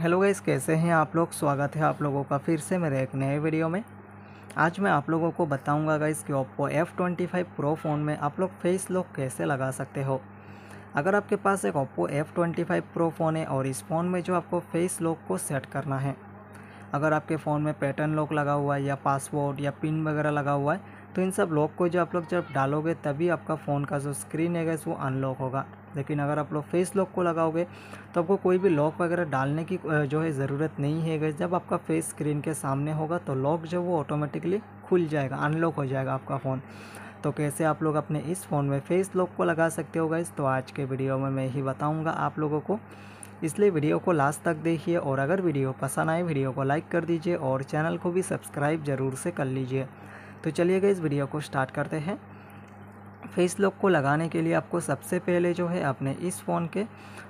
hello guys कैसे हैं आप लोग स्वागत है आप लोगों का फिर से मेरे एक नए वीडियो में आज मैं आप लोगों को बताऊंगा गाइस कि Oppo F twenty five pro phone में आप लोग फेस लॉक कैसे लगा सकते हो अगर आपके पास एक Oppo F twenty five pro phone है और इस फ़ोन में जो आपको फेस लॉक को सेट करना है अगर आपके फ़ोन में पैटर्न लॉक लगा हुआ है या पासवर्ड या पिन वगैरह लगा हुआ है तो इन सब लॉक को जो आप लोग जब डालोगे तभी आपका फ़ोन का जो स्क्रीन है वो अनलॉक होगा लेकिन अगर आप लोग फेस लॉक को लगाओगे तो आपको कोई भी लॉक वगैरह डालने की जो है ज़रूरत नहीं है गई जब आपका फेस स्क्रीन के सामने होगा तो लॉक जो वो ऑटोमेटिकली खुल जाएगा अनलॉक हो जाएगा आपका फ़ोन तो कैसे आप लोग अपने इस फ़ोन में फेस लॉक को लगा सकते हो गैस तो आज के वीडियो में मैं यही बताऊँगा आप लोगों को इसलिए वीडियो को लास्ट तक देखिए और अगर वीडियो पसंद आए वीडियो को लाइक कर दीजिए और चैनल को भी सब्सक्राइब ज़रूर से कर लीजिए तो चलिए इस वीडियो को स्टार्ट करते हैं फेस लॉक को लगाने के लिए आपको सबसे पहले जो है आपने इस फ़ोन के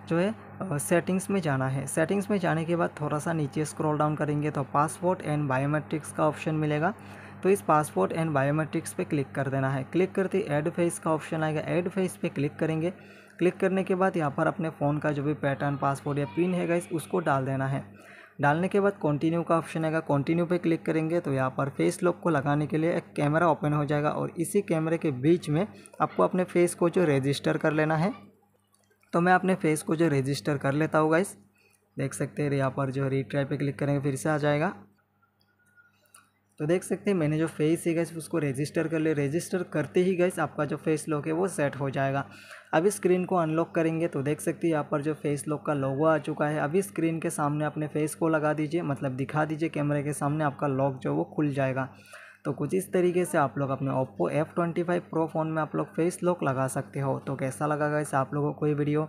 जो है सेटिंग्स में जाना है सेटिंग्स में जाने के बाद थोड़ा सा नीचे स्क्रॉल डाउन करेंगे तो पासपोर्ट एंड बायोमेट्रिक्स का ऑप्शन मिलेगा तो इस पासपोर्ट एंड बायोमेट्रिक्स पे क्लिक कर देना है क्लिक करते ऐड फेस का ऑप्शन आएगा ऐड फेस पे क्लिक करेंगे क्लिक करने के बाद यहाँ पर अपने फ़ोन का जो भी पैटर्न पासपोर्ट या पिन है इस उसको डाल देना है डालने के बाद कंटिन्यू का ऑप्शन आएगा कंटिन्यू पे क्लिक करेंगे तो यहाँ पर फेस लॉक को लगाने के लिए एक कैमरा ओपन हो जाएगा और इसी कैमरे के बीच में आपको अपने फेस को जो रजिस्टर कर लेना है तो मैं अपने फेस को जो रजिस्टर कर लेता हूँ गाइस देख सकते हैं यहाँ पर जो रिट्राई पे क्लिक करेंगे फिर से आ जाएगा तो देख सकते हैं मैंने जो फेस है गैस उसको रजिस्टर कर ले रजिस्टर करते ही गैस आपका जो फेस लॉक है वो सेट हो जाएगा अभी स्क्रीन को अनलॉक करेंगे तो देख सकते हैं यहाँ पर जो फेस लॉक का लोगो आ चुका है अभी स्क्रीन के सामने अपने फेस को लगा दीजिए मतलब दिखा दीजिए कैमरे के सामने आपका लॉक जो वो खुल जाएगा तो कुछ इस तरीके से आप लोग अपने Oppo F twenty five pro phone में आप लोग फेस लॉक लगा सकते हो तो कैसा लगा गैस आप लोगों को कोई वीडियो